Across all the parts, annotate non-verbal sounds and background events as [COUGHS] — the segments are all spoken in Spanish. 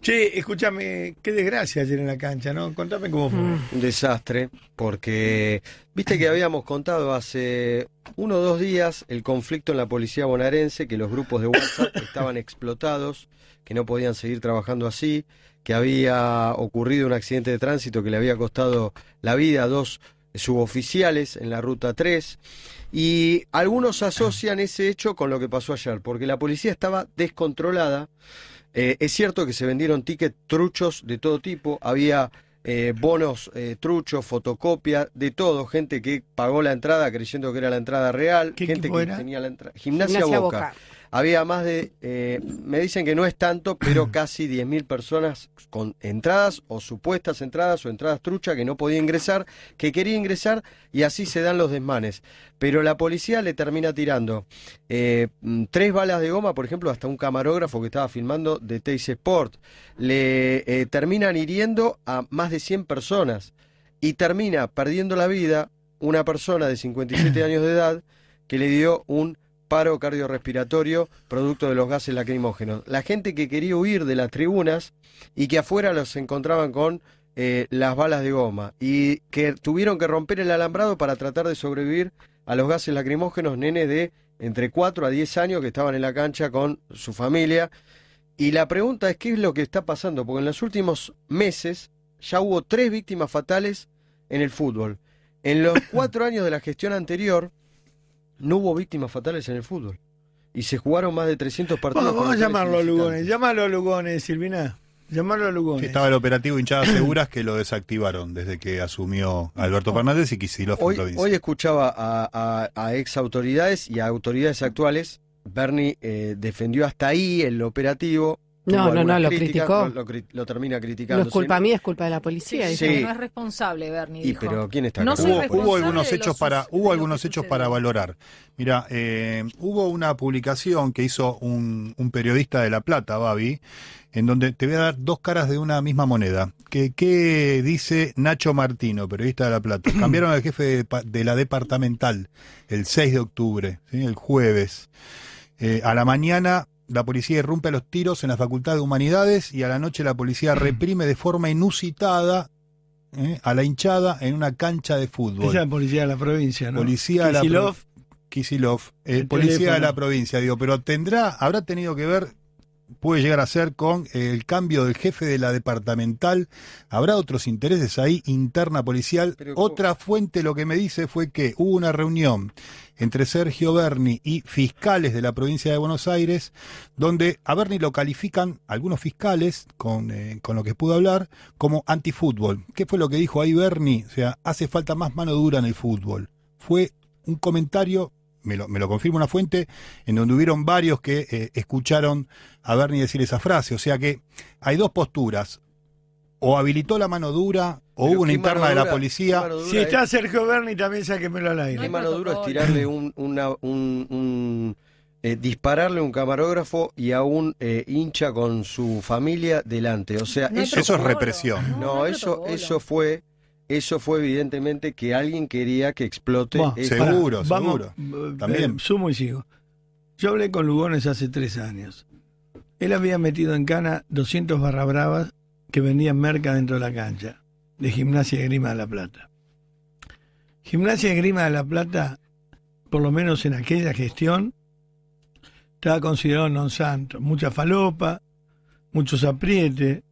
Che, escúchame, qué desgracia ayer en la cancha, ¿no? Contame cómo fue. Mm. Un desastre, porque viste que habíamos contado hace uno o dos días el conflicto en la policía bonaerense, que los grupos de WhatsApp [COUGHS] estaban explotados, que no podían seguir trabajando así, que había ocurrido un accidente de tránsito que le había costado la vida a dos suboficiales en la ruta 3 y algunos asocian ese hecho con lo que pasó ayer, porque la policía estaba descontrolada. Eh, es cierto que se vendieron tickets truchos de todo tipo, había eh, bonos eh, truchos, fotocopias, de todo, gente que pagó la entrada creyendo que era la entrada real, gente que tenía la entrada. Gimnasia, Boca. Había más de, eh, me dicen que no es tanto, pero [CLEARS THROAT] casi 10.000 personas con entradas o supuestas entradas o entradas trucha que no podía ingresar, que quería ingresar y así se dan los desmanes. Pero la policía le termina tirando eh, mm, tres balas de goma, por ejemplo, hasta un camarógrafo que estaba filmando de Teis Sport. Le eh, terminan hiriendo a más de 100 personas y termina perdiendo la vida una persona de 57 [CLEARS THROAT] años de edad que le dio un paro cardiorrespiratorio producto de los gases lacrimógenos. La gente que quería huir de las tribunas y que afuera los encontraban con eh, las balas de goma y que tuvieron que romper el alambrado para tratar de sobrevivir a los gases lacrimógenos, nene de entre 4 a 10 años que estaban en la cancha con su familia. Y la pregunta es qué es lo que está pasando, porque en los últimos meses ya hubo tres víctimas fatales en el fútbol. En los [COUGHS] cuatro años de la gestión anterior, no hubo víctimas fatales en el fútbol. Y se jugaron más de 300 partidos. vamos a llamarlo Lugones, llámalo Lugones, Silvina. Llámalo a Lugones. Estaba el operativo hinchadas seguras que lo desactivaron desde que asumió Alberto Fernández y lo hoy, hoy escuchaba a, ex autoridades y a autoridades actuales. Bernie eh, defendió hasta ahí el operativo. No, no, no, lo criticó. Lo, termina criticando. No es culpa mía, es culpa de la policía. Sí. No es responsable, Bernie. Dijo. pero quién está no hubo, hubo, algunos hechos para Hubo algunos hechos para valorar. Mira, eh, hubo una publicación que hizo un, periodista de La Plata, Babi, en donde te voy a dar dos caras de una misma moneda. ¿Qué dice Nacho Martino, periodista de La Plata? [CLEARS THROAT] Cambiaron al jefe de, la departamental el 6 de octubre, el jueves. Eh, a la mañana la policía irrumpe a los tiros en la Facultad de Humanidades y a la noche la policía mm. reprime de forma inusitada eh, a la hinchada en una cancha de fútbol. es la policía de la provincia, ¿no? Policía de la Kisilov, eh, policía de la provincia, digo, pero tendrá, habrá tenido que ver puede llegar a ser con el cambio del jefe de la departamental. Habrá otros intereses ahí, interna policial. Otra fuente lo que me dice fue que hubo una reunión entre Sergio Berni y fiscales de la provincia de Buenos Aires, donde a Berni lo califican algunos fiscales, con, eh, con lo que pudo hablar, como antifútbol. ¿Qué fue lo que dijo ahí Berni? O sea, hace falta más mano dura en el fútbol. Fue un comentario me lo, me confirma una fuente, en donde hubieron varios que eh, escucharon a Bernie decir esa frase. O sea que hay dos posturas. O habilitó la mano dura, o hubo una interna de la policía. si está Sergio Berni, también sáquemelo al aire. La mano dura es [LAUGHS] un, eh, dispararle a un camarógrafo y a un eh, hincha con su familia delante. O sea, eso, es represión. No, no eso, eso fue eso fue evidentemente que alguien quería que explote. seguro, seguro. Eh, también. Eh, sumo y sigo. Yo hablé con Lugones hace tres años. Él había metido en cana 200 barra que vendían merca dentro de la cancha, de Gimnasia de Grima de la Plata. Gimnasia de Grima de la Plata, por lo menos en aquella gestión, estaba considerado non santo. Mucha falopa, muchos aprietes,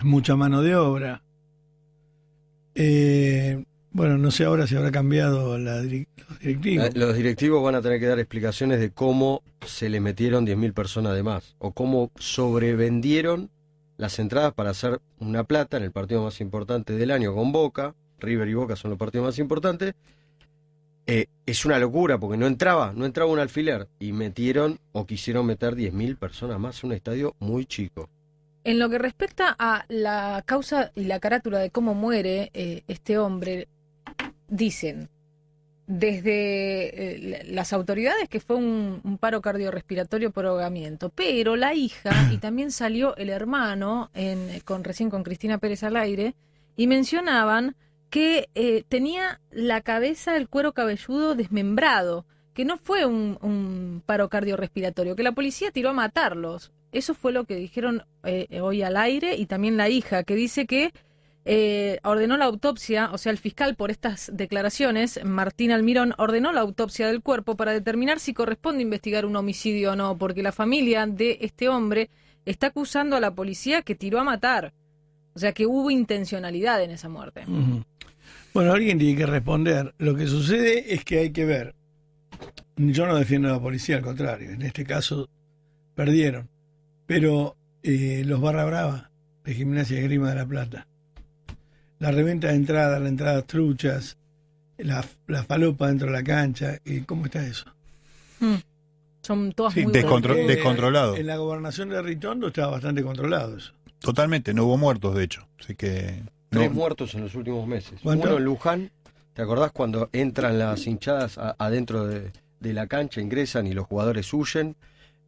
mucha mano de obra eh, bueno, no sé ahora si habrá cambiado la los directivos. Los directivos van a tener que dar explicaciones de cómo se le metieron 10.000 personas de más o cómo sobrevendieron las entradas para hacer una plata en el partido más importante del año con Boca. River y Boca son los partidos más importantes. Eh, es una locura porque no entraba, no entraba un alfiler y metieron o quisieron meter 10.000 personas más en un estadio muy chico. En lo que respecta a la causa y la carátula de cómo muere eh, este hombre, dicen desde eh, las autoridades que fue un, paro cardiorrespiratorio por ahogamiento, pero la hija [CLEARS THROAT] y también salió el hermano en, con recién con Cristina Pérez al aire y mencionaban que eh, tenía la cabeza, el cuero cabelludo desmembrado, que no fue un, un paro cardiorrespiratorio, que la policía tiró a matarlos. Eso fue lo que dijeron eh, hoy al aire y también la hija, que dice que eh, ordenó la autopsia, o sea, el fiscal por estas declaraciones, Martín Almirón, ordenó la autopsia del cuerpo para determinar si corresponde investigar un homicidio o no, porque la familia de este hombre está acusando a la policía que tiró a matar. O sea, que hubo intencionalidad en esa muerte. Bueno, alguien tiene que responder. Lo que sucede es que hay que ver. Yo no defiendo a la policía, al contrario. En este caso, perdieron. Pero eh, los Barra Brava de Gimnasia y Grima de la Plata. La reventa de entrada, la entrada truchas, la, falopa dentro de la cancha. ¿Y eh, ¿Cómo está eso? Hmm. Son todas sí, muy eh, En la gobernación de Ritondo estaba bastante controlado eso. Totalmente, no hubo muertos, de hecho. Así que. No. Tres muertos en los últimos meses. bueno en Luján. ¿Te acordás cuando entran las hinchadas adentro de, de la cancha, ingresan y los jugadores huyen?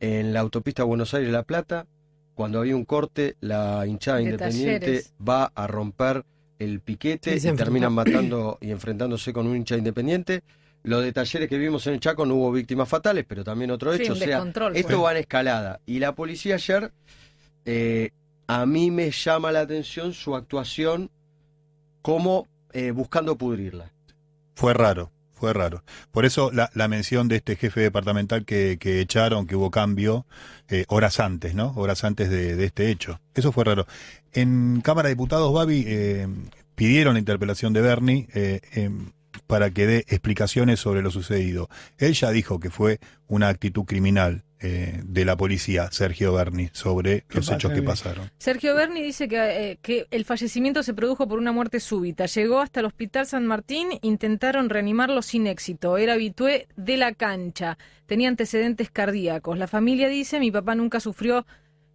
en la autopista Buenos Aires-La Plata, cuando había un corte, la hinchada independiente va a romper el piquete y terminan matando y enfrentándose con un hincha independiente. Los detalles que vimos en el Chaco no hubo víctimas fatales, pero también otro hecho. O esto va en escalada. Y la policía ayer, eh, a mí me llama la atención su actuación como eh, buscando pudrirla. Fue raro fue raro. Por eso la, mención de este jefe departamental que, echaron, que hubo cambio, eh, horas antes, ¿no? Horas antes de, este hecho. Eso fue raro. En Cámara de Diputados, Babi, eh, pidieron la interpelación de Bernie eh, em, para que dé explicaciones sobre lo sucedido. Él ya dijo que fue una actitud criminal. Eh, de la policía, Sergio Berni, sobre los hechos que pasaron. Sergio Berni dice que, eh, que el fallecimiento se produjo por una muerte súbita. Llegó hasta el Hospital San Martín, intentaron reanimarlo sin éxito. Era habitué de la cancha, tenía antecedentes cardíacos. La familia dice, mi papá nunca sufrió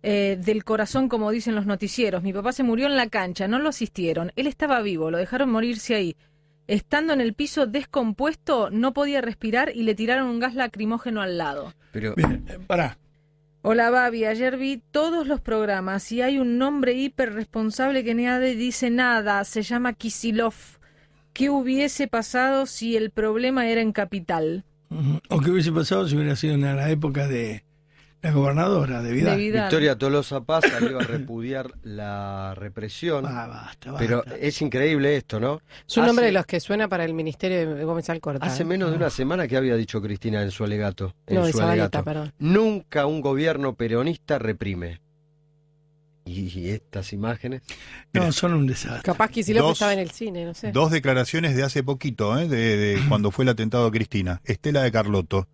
eh, del corazón, como dicen los noticieros. Mi papá se murió en la cancha, no lo asistieron. Él estaba vivo, lo dejaron morirse ahí. Estando en el piso descompuesto, no podía respirar y le tiraron un gas lacrimógeno al lado. Pero, Bien, eh, Hola, Babi. Ayer vi todos los programas y hay un nombre hiperresponsable que nadie dice nada. Se llama Kisilov. ¿Qué hubiese pasado si el problema era en capital? ¿O qué hubiese pasado si hubiera sido en la época de, la gobernadora de vida. Victoria Tolosa Paz salió a repudiar la represión. Pero es increíble esto, ¿no? Es un nombre de los que suena para el Ministerio de Gómez Alcorta. Hace ¿eh? menos de una ah. semana que había dicho Cristina en su alegato. Nunca un gobierno peronista reprime. ¿Y estas imágenes? No, son un desastre. Capaz que si lo estaba en el cine, no sé. Dos declaraciones de hace poquito, ¿eh? de, [CLEARS THROAT] cuando fue el atentado a Cristina. Estela de Carlotto,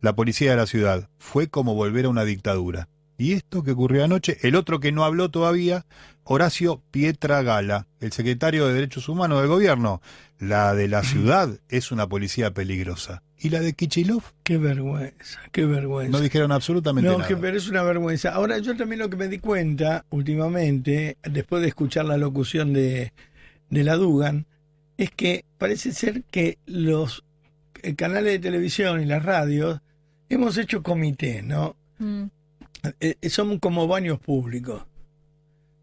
la policía de la ciudad. Fue como volver a una dictadura. Y esto que ocurrió anoche, el otro que no habló todavía, Horacio Pietragala, el secretario de Derechos Humanos del gobierno. La de la ciudad es una policía peligrosa. ¿Y la de Kichilov? Qué vergüenza, qué vergüenza. No dijeron absolutamente nada. No, pero es una vergüenza. Ahora, yo también lo que me di cuenta últimamente, después de escuchar la locución de, la Dugan, es que parece ser que los eh, canales de televisión y las radios hemos hecho comité, ¿no? Mm. Eh, eh, son como baños públicos,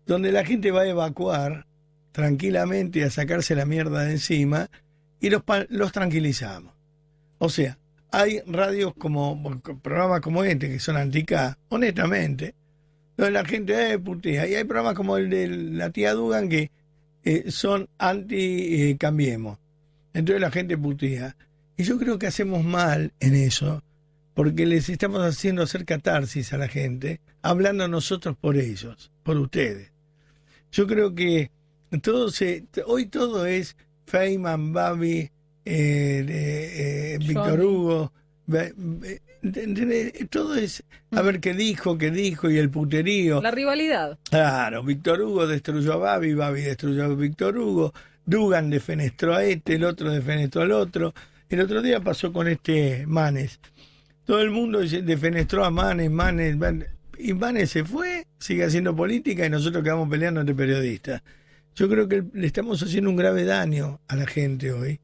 donde la gente va a evacuar tranquilamente a sacarse la mierda de encima y los, los tranquilizamos. O sea, hay radios como programas como este que son anticas, honestamente, donde la gente eh, putea. Y hay programas como el de la tía Dugan que son anti cambiemos. Entonces la gente putea. Y yo creo que hacemos mal en eso, porque les estamos haciendo hacer catarsis a la gente, hablando nosotros por ellos, por ustedes. Yo creo que todo se, hoy todo es Feynman, Babi, eh, eh, eh, Víctor Hugo, todo es a ver qué dijo, qué dijo y el puterío. La rivalidad. Claro, Víctor Hugo destruyó a Babi, Babi destruyó a Víctor Hugo, Dugan defenestró a este, el otro defenestró al otro. El otro día pasó con este Manes. Todo el mundo defenestró a Manes, Manes, Manes. Y Manes se fue, sigue haciendo política y nosotros quedamos peleando entre periodistas. Yo creo que le estamos haciendo un grave daño a la gente hoy.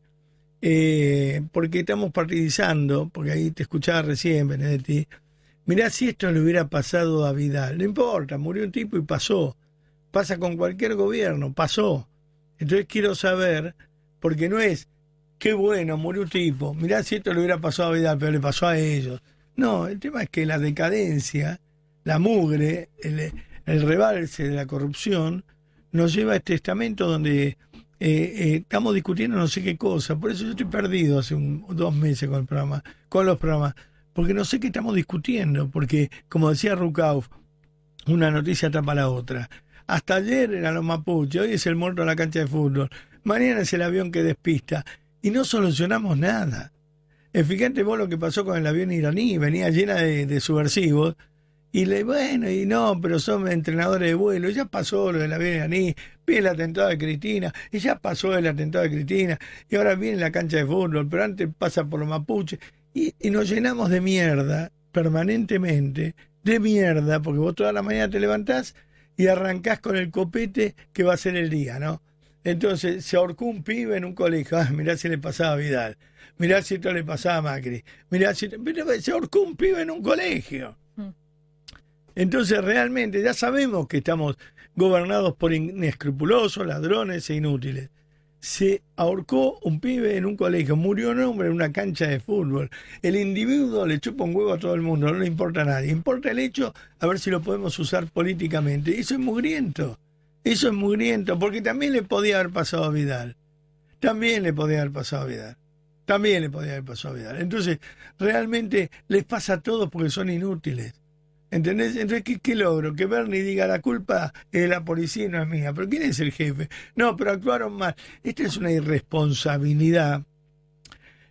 Eh, porque estamos partidizando, porque ahí te escuchaba recién, Benedetti. Mirá, si esto le hubiera pasado a Vidal, no importa, murió un tipo y pasó. Pasa con cualquier gobierno, pasó. Entonces quiero saber, porque no es qué bueno, murió un tipo, mirá si esto le hubiera pasado a Vidal, pero le pasó a ellos. No, el tema es que la decadencia, la mugre, el, rebalse de la corrupción, nos lleva a este estamento donde eh, eh, estamos discutiendo no sé qué cosa. Por eso yo estoy perdido hace dos meses con el programa, con los programas, porque no sé qué estamos discutiendo, porque como decía Rukauf, una noticia tapa la otra. Hasta ayer eran los mapuches, hoy es el muerto en la cancha de fútbol, mañana es el avión que despista y no solucionamos nada. Eh, fíjate vos lo que pasó con el avión iraní, venía llena de, subversivos. Y le, bueno, y no, pero son entrenadores de vuelo. Ya pasó lo del avión iraní, viene el atentado de Cristina, y ya pasó el atentado de Cristina, y ahora viene la cancha de fútbol, pero antes pasa por los mapuches. Y, y nos llenamos de mierda permanentemente, de mierda, porque vos toda la mañana te levantás y arrancás con el copete que va a ser el día, ¿no? Entonces, se ahorcó un pibe en un colegio. Ah, mirá si le pasaba a Vidal. Mirá si esto le pasaba a Macri. Mirá si. se ahorcó un pibe en un colegio. Mm. Entonces, realmente, ya sabemos que estamos gobernados por inescrupulosos, ladrones e inútiles. Se ahorcó un pibe en un colegio, murió un hombre en una cancha de fútbol. El individuo le chupa un huevo a todo el mundo, no le importa a nadie. Importa el hecho a ver si lo podemos usar políticamente. Eso es mugriento. Eso es mugriento, porque también le podía haber pasado a Vidal. También le podía haber pasado a Vidal. También le podía haber pasado a Vidal. Entonces, realmente les pasa a todos porque son inútiles. ¿Entendés? Entonces, ¿qué, logro? Que Bernie diga la culpa de la policía y no es mía. ¿Pero quién es el jefe? No, pero actuaron mal. Esto es una irresponsabilidad.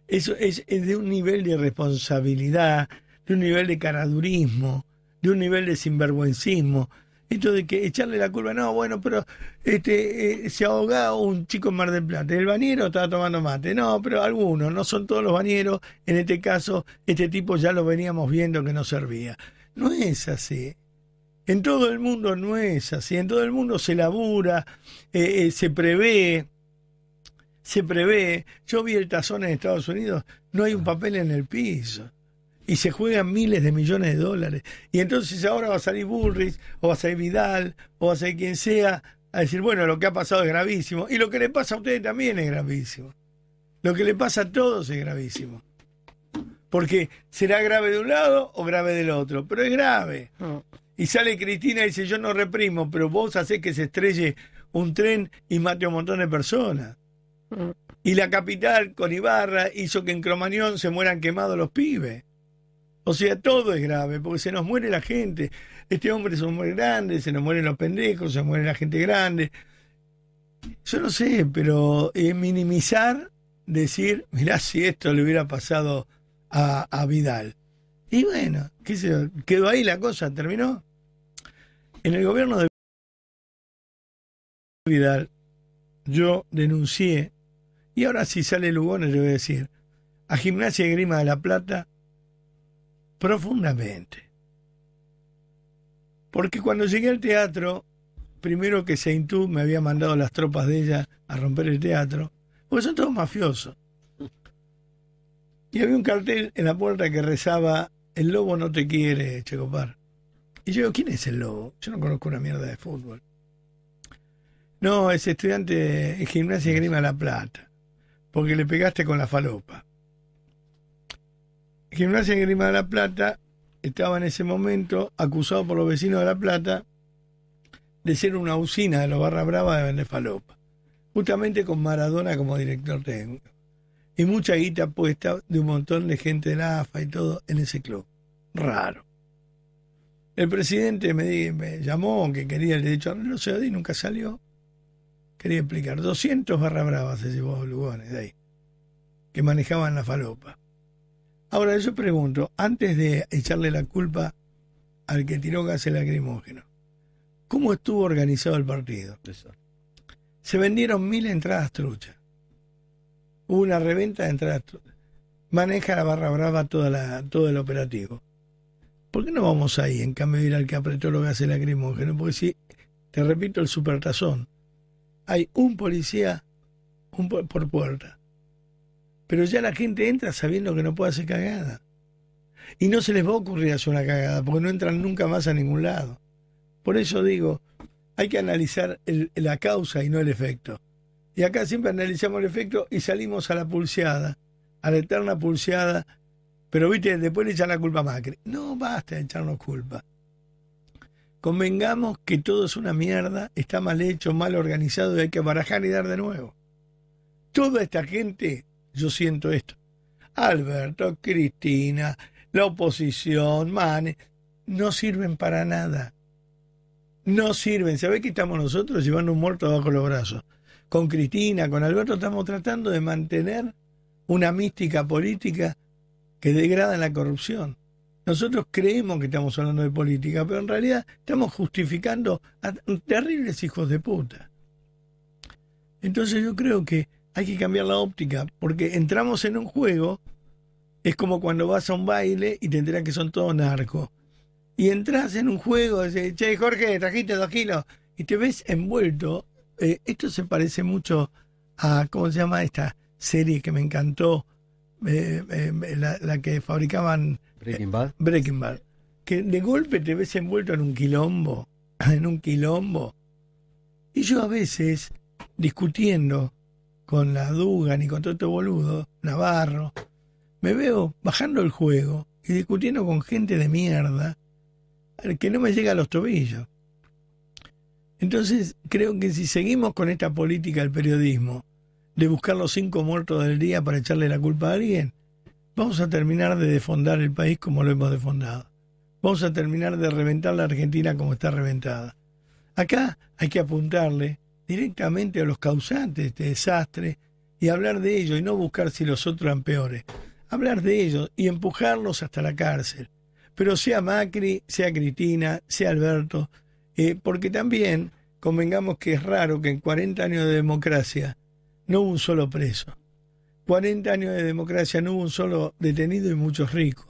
Eso es, de un nivel de irresponsabilidad, de un nivel de caradurismo, de un nivel de sinvergüencismo, esto de que echarle la culpa, no, bueno, pero este eh, se ahogaba un chico en Mar del Plata, el bañero estaba tomando mate, no, pero algunos, no son todos los bañeros, en este caso este tipo ya lo veníamos viendo que no servía. No es así. En todo el mundo no es así, en todo el mundo se labura, eh, eh, se prevé, se prevé. Yo vi el tazón en Estados Unidos, no hay un papel en el piso y se juegan miles de millones de dólares. Y entonces ahora va a salir Bullrich, o va a salir Vidal, o va a salir quien sea, a decir, bueno, lo que ha pasado es gravísimo. Y lo que le pasa a ustedes también es gravísimo. Lo que le pasa a todos es gravísimo. Porque será grave de un lado o grave del otro, pero es grave. Ah. Y sale Cristina y dice, yo no reprimo, pero vos haces que se estrelle un tren y mate a un montón de personas. Ah. Y la capital, con Ibarra, hizo que en Cromañón se mueran quemados los pibes. O sea, todo es grave, porque se nos muere la gente. Este hombre se muere grande, se nos mueren los pendejos, se muere la gente grande. Yo no sé, pero eh, minimizar, decir, mirá si esto le hubiera pasado a, Vidal. Y bueno, qué sé quedó ahí la cosa, terminó. En el gobierno de Vidal, yo denuncié, y ahora si sale Lugones, yo voy a decir, a Gimnasia y Grima de la Plata profundamente. Porque cuando llegué al teatro, primero que Seintú me había mandado las tropas de ella a romper el teatro, porque son todos mafiosos. Y había un cartel en la puerta que rezaba, el lobo no te quiere, Checopar. Y yo digo, ¿quién es el lobo? Yo no conozco una mierda de fútbol. No, es estudiante en gimnasia grima La Plata, porque le pegaste con la falopa. Gimnasia de Grima de la Plata estaba en ese momento acusado por los vecinos de La Plata de ser una usina de los Barra Brava de falopas. justamente con Maradona como director técnico. Y mucha guita puesta de un montón de gente de la AFA y todo en ese club. Raro. El presidente me, me llamó que quería el derecho a no sé, y nunca salió. Quería explicar. 200 barra bravas se llevó a Lugones de ahí, que manejaban la falopa. Ahora yo pregunto, antes de echarle la culpa al que tiró gas lacrimógeno, ¿cómo estuvo organizado el partido? Se vendieron mil entradas truchas. Hubo una reventa de entradas truchas. Maneja la barra brava toda la, todo el operativo. ¿Por qué no vamos ahí en cambio de ir al que apretó los gases lacrimógenos? Porque si, te repito, el supertazón, hay un policía un por puerta pero ya la gente entra sabiendo que no puede hacer cagada. Y no se les va a ocurrir hacer una cagada, porque no entran nunca más a ningún lado. Por eso digo, hay que analizar la causa y no el efecto. Y acá siempre analizamos el efecto y salimos a la pulseada, a la eterna pulseada. Pero viste, después le echan la culpa a Macri. No basta de echarnos culpa. Convengamos que todo es una mierda, está mal hecho, mal organizado y hay que barajar y dar de nuevo. Toda esta gente yo siento esto. Alberto, Cristina, la oposición, manes no sirven para nada. No sirven. ¿Sabés que estamos nosotros llevando un muerto abajo los brazos? Con Cristina, con Alberto, estamos tratando de mantener una mística política que degrada la corrupción. Nosotros creemos que estamos hablando de política, pero en realidad estamos justificando a terribles hijos de puta. Entonces yo creo que hay que cambiar la óptica, porque entramos en un juego, es como cuando vas a un baile y te que son todos narcos. Y entras en un juego, dices, che, Jorge, trajiste dos kilos, y te ves envuelto. Eh, esto se parece mucho a, ¿cómo se llama esta serie que me encantó? Eh, eh, la, que fabricaban Breaking Bad. Breaking Bad. Que de golpe te ves envuelto en un quilombo, [LAUGHS] en un quilombo. Y yo a veces, discutiendo con la Dugan y con todo este boludo, Navarro, me veo bajando el juego y discutiendo con gente de mierda eh, que no me llega a los tobillos. Entonces, creo que si seguimos con esta política del periodismo, de buscar los cinco muertos del día para echarle la culpa a alguien, vamos a terminar de defondar el país como lo hemos defondado. Vamos a terminar de reventar la Argentina como está reventada. Acá hay que apuntarle directamente a los causantes de este desastre y hablar de ellos y no buscar si los otros eran peores. Hablar de ellos y empujarlos hasta la cárcel. Pero sea Macri, sea Cristina, sea Alberto, eh, porque también convengamos que es raro que en 40 años de democracia no hubo un solo preso. 40 años de democracia no hubo un solo detenido y muchos ricos.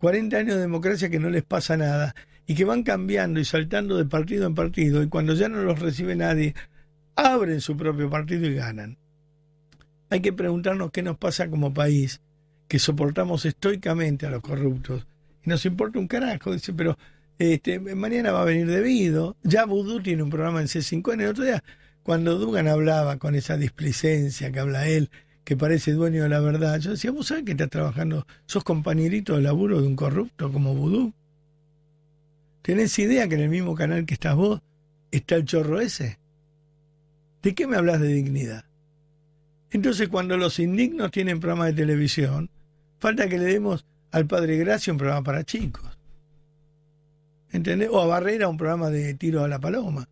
40 años de democracia que no les pasa nada y que van cambiando y saltando de partido en partido y cuando ya no los recibe nadie abren su propio partido y ganan. Hay que preguntarnos qué nos pasa como país, que soportamos estoicamente a los corruptos. Y nos importa un carajo, dice, pero este, mañana va a venir debido. Ya Vudú tiene un programa en C5N. El otro día, cuando Dugan hablaba con esa displicencia que habla él, que parece dueño de la verdad, yo decía, vos sabés que estás trabajando, sos compañerito de laburo de un corrupto como Vudú. ¿Tenés idea que en el mismo canal que estás vos está el chorro ese? ¿De qué me hablas de dignidad? Entonces cuando los indignos tienen programas de televisión, falta que le demos al Padre Gracia un programa para chicos. ¿Entendés? O a Barrera un programa de tiro a la paloma.